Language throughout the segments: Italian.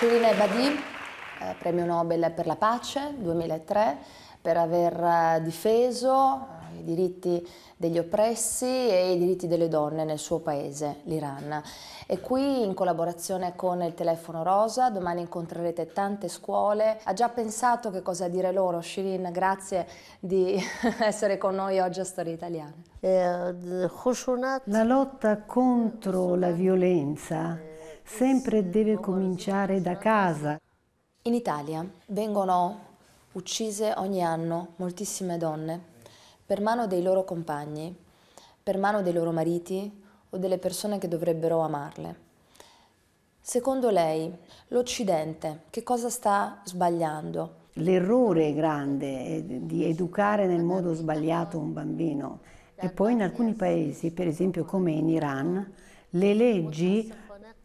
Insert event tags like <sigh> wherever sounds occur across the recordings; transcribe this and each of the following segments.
Shirin Ebadi, eh, premio Nobel per la pace 2003, per aver eh, difeso eh, i diritti degli oppressi e i diritti delle donne nel suo paese, l'Iran. E qui in collaborazione con il Telefono Rosa, domani incontrerete tante scuole. Ha già pensato che cosa dire loro? Shirin, grazie di <laughs> essere con noi oggi a Storia Italiana. La lotta contro la violenza sempre deve cominciare da casa. In Italia vengono uccise ogni anno moltissime donne per mano dei loro compagni, per mano dei loro mariti o delle persone che dovrebbero amarle. Secondo lei l'Occidente che cosa sta sbagliando? L'errore grande è eh, di educare nel modo sbagliato un bambino e poi in alcuni paesi, per esempio come in Iran, le leggi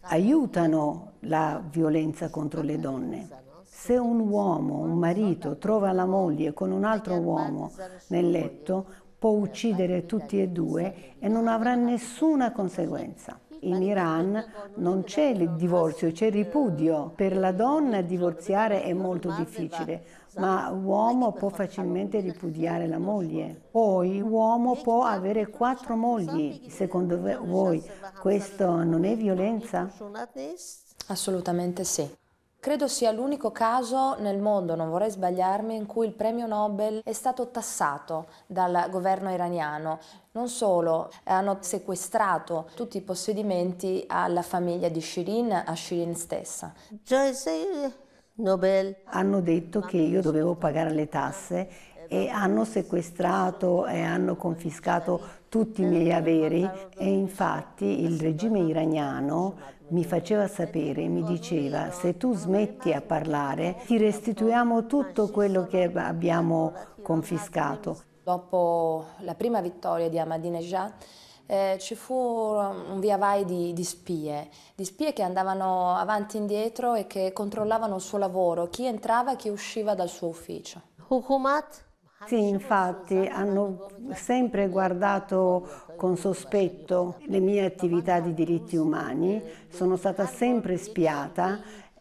aiutano la violenza contro le donne. Se un uomo, un marito, trova la moglie con un altro uomo nel letto, può uccidere tutti e due e non avrà nessuna conseguenza in Iran non c'è il divorzio, c'è il ripudio. Per la donna divorziare è molto difficile, ma l'uomo può facilmente ripudiare la moglie. Poi l'uomo può avere quattro mogli. Secondo voi questo non è violenza? Assolutamente sì. Credo sia l'unico caso nel mondo, non vorrei sbagliarmi, in cui il premio Nobel è stato tassato dal governo iraniano. Non solo, hanno sequestrato tutti i possedimenti alla famiglia di Shirin, a Shirin stessa. Nobel. Hanno detto che io dovevo pagare le tasse e hanno sequestrato e hanno confiscato tutti i miei averi e infatti il regime iraniano mi faceva sapere, mi diceva se tu smetti a parlare ti restituiamo tutto quello che abbiamo confiscato. Dopo la prima vittoria di Ahmadinejad eh, ci fu un via vai di, di, spie, di spie che andavano avanti e indietro e che controllavano il suo lavoro, chi entrava e chi usciva dal suo ufficio. Hukumat sì, infatti hanno sempre guardato con sospetto le mie attività di diritti umani, sono stata sempre spiata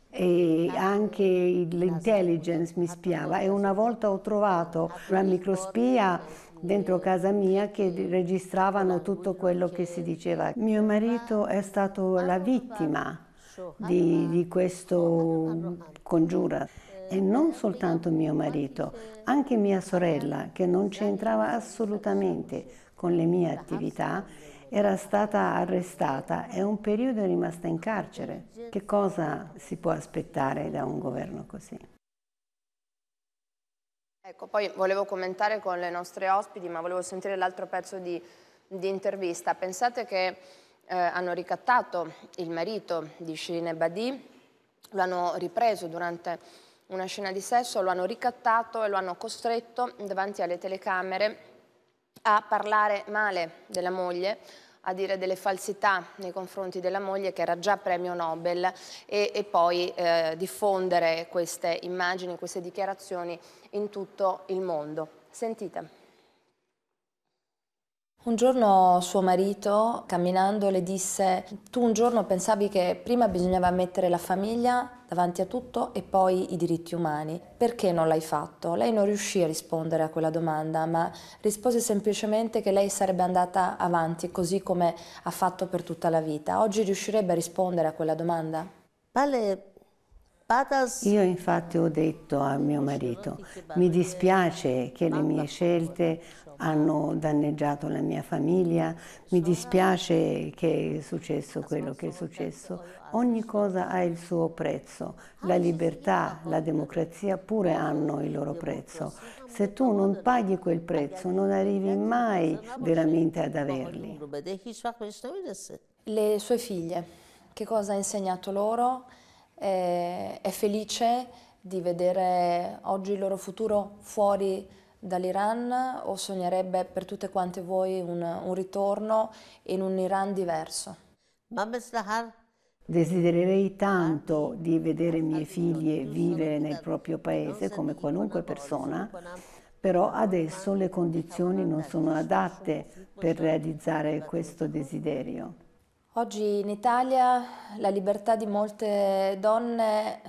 e anche l'intelligence mi spiava e una volta ho trovato una microspia dentro casa mia che registravano tutto quello che si diceva. Mio marito è stato la vittima di, di questo congiura e non soltanto mio marito, anche mia sorella che non c'entrava assolutamente con le mie attività era stata arrestata e un periodo è rimasta in carcere. Che cosa si può aspettare da un governo così? Ecco, poi volevo commentare con le nostre ospiti, ma volevo sentire l'altro pezzo di, di, intervista. Pensate che eh, hanno ricattato il marito di Shirine Badi, lo hanno ripreso durante una scena di sesso, lo hanno ricattato e lo hanno costretto davanti alle telecamere a parlare male della moglie, a dire delle falsità nei confronti della moglie che era già premio Nobel e, e poi eh, diffondere queste immagini, queste dichiarazioni in tutto il mondo. Sentite. Un giorno suo marito, camminando, le disse tu un giorno pensavi che prima bisognava mettere la famiglia davanti a tutto e poi i diritti umani. Perché non l'hai fatto? Lei non riuscì a rispondere a quella domanda, ma rispose semplicemente che lei sarebbe andata avanti così come ha fatto per tutta la vita. Oggi riuscirebbe a rispondere a quella domanda? Vale io infatti ho detto a mio marito, mi dispiace che le mie scelte hanno danneggiato la mia famiglia, mi dispiace che è successo quello che è successo. Ogni cosa ha il suo prezzo, la libertà, la democrazia pure hanno il loro prezzo. Se tu non paghi quel prezzo non arrivi mai veramente ad averli. Le sue figlie, che cosa ha insegnato loro? eh, è felice di vedere oggi il loro futuro fuori dall'Iran o sognerebbe per tutte quante voi un, un ritorno in un Iran diverso? Desidererei tanto di vedere mie figlie vivere nel proprio paese come qualunque persona, però adesso le condizioni non sono adatte per realizzare questo desiderio. Oggi in Italia la libertà di molte donne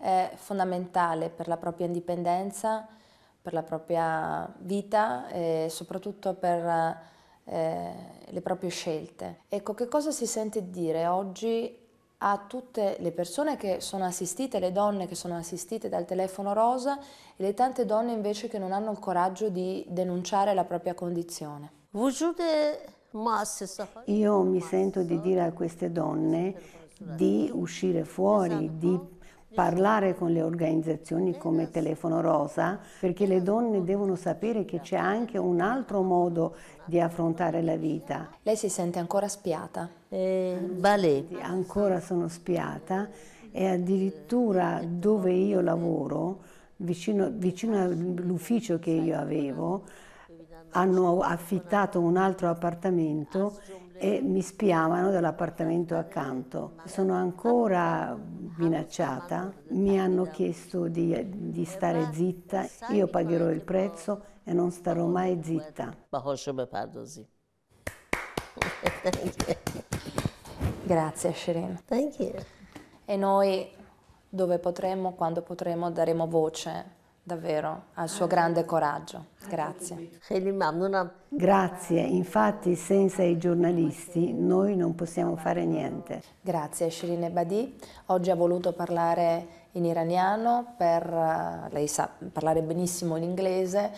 è fondamentale per la propria indipendenza, per la propria vita e soprattutto per eh, le proprie scelte. Ecco, che cosa si sente dire oggi a tutte le persone che sono assistite, le donne che sono assistite dal telefono rosa e le tante donne invece che non hanno il coraggio di denunciare la propria condizione? Vujud io mi sento di dire a queste donne di uscire fuori, esatto. di parlare con le organizzazioni esatto. come Telefono Rosa, perché le esatto. donne devono sapere che c'è anche un altro modo di affrontare la vita. Lei si sente ancora spiata? Eh, Ancora sono spiata e addirittura dove io lavoro, vicino, vicino all'ufficio che io avevo, hanno affittato un altro appartamento e mi spiavano dall'appartamento accanto. Sono ancora minacciata, mi hanno chiesto di, di stare zitta, io pagherò il prezzo e non starò mai zitta. Grazie Shirin. E noi dove potremo, quando potremo, daremo voce davvero al suo eh. grande coraggio. Grazie. Grazie, infatti senza i giornalisti noi non possiamo fare niente. Grazie Shirin Ebadi, oggi ha voluto parlare in iraniano, per, eh, lei sa parlare benissimo l'inglese,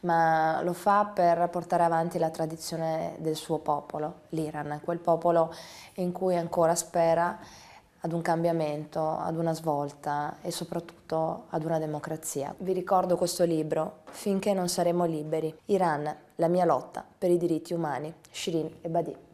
ma lo fa per portare avanti la tradizione del suo popolo, l'Iran, quel popolo in cui ancora spera ad un cambiamento, ad una svolta e soprattutto ad una democrazia. Vi ricordo questo libro, Finché non saremo liberi, Iran, la mia lotta per i diritti umani, Shirin Ebadi.